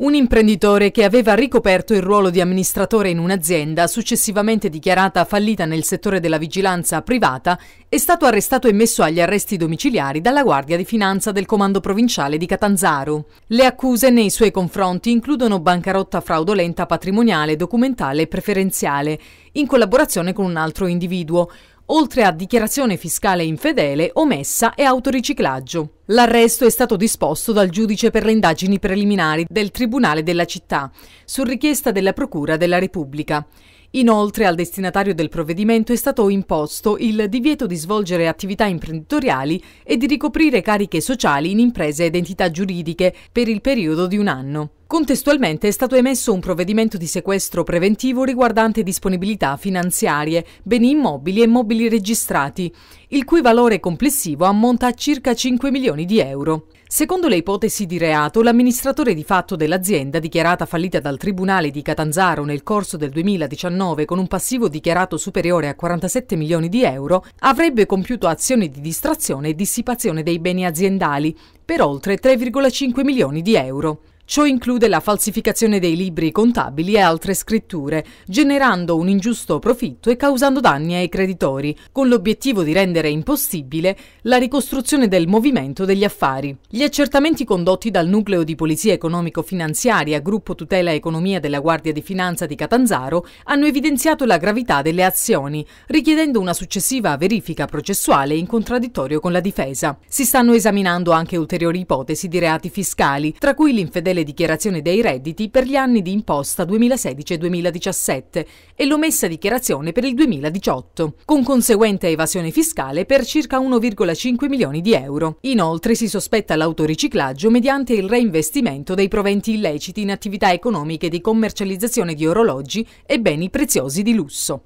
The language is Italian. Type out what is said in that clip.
Un imprenditore che aveva ricoperto il ruolo di amministratore in un'azienda successivamente dichiarata fallita nel settore della vigilanza privata è stato arrestato e messo agli arresti domiciliari dalla Guardia di Finanza del Comando Provinciale di Catanzaro. Le accuse nei suoi confronti includono bancarotta fraudolenta patrimoniale, documentale e preferenziale, in collaborazione con un altro individuo, oltre a dichiarazione fiscale infedele, omessa e autoriciclaggio. L'arresto è stato disposto dal giudice per le indagini preliminari del Tribunale della città, su richiesta della Procura della Repubblica. Inoltre al destinatario del provvedimento è stato imposto il divieto di svolgere attività imprenditoriali e di ricoprire cariche sociali in imprese ed entità giuridiche per il periodo di un anno. Contestualmente è stato emesso un provvedimento di sequestro preventivo riguardante disponibilità finanziarie, beni immobili e mobili registrati, il cui valore complessivo ammonta a circa 5 milioni di euro. Secondo le ipotesi di reato, l'amministratore di fatto dell'azienda, dichiarata fallita dal Tribunale di Catanzaro nel corso del 2019 con un passivo dichiarato superiore a 47 milioni di euro, avrebbe compiuto azioni di distrazione e dissipazione dei beni aziendali per oltre 3,5 milioni di euro. Ciò include la falsificazione dei libri contabili e altre scritture, generando un ingiusto profitto e causando danni ai creditori, con l'obiettivo di rendere impossibile la ricostruzione del movimento degli affari. Gli accertamenti condotti dal Nucleo di Polizia Economico-Finanziaria, Gruppo Tutela Economia della Guardia di Finanza di Catanzaro, hanno evidenziato la gravità delle azioni, richiedendo una successiva verifica processuale in contraddittorio con la difesa. Si stanno esaminando anche ulteriori ipotesi di reati fiscali, tra cui l'infedele le dichiarazioni dei redditi per gli anni di imposta 2016 2017 e l'omessa dichiarazione per il 2018, con conseguente evasione fiscale per circa 1,5 milioni di euro. Inoltre si sospetta l'autoriciclaggio mediante il reinvestimento dei proventi illeciti in attività economiche di commercializzazione di orologi e beni preziosi di lusso.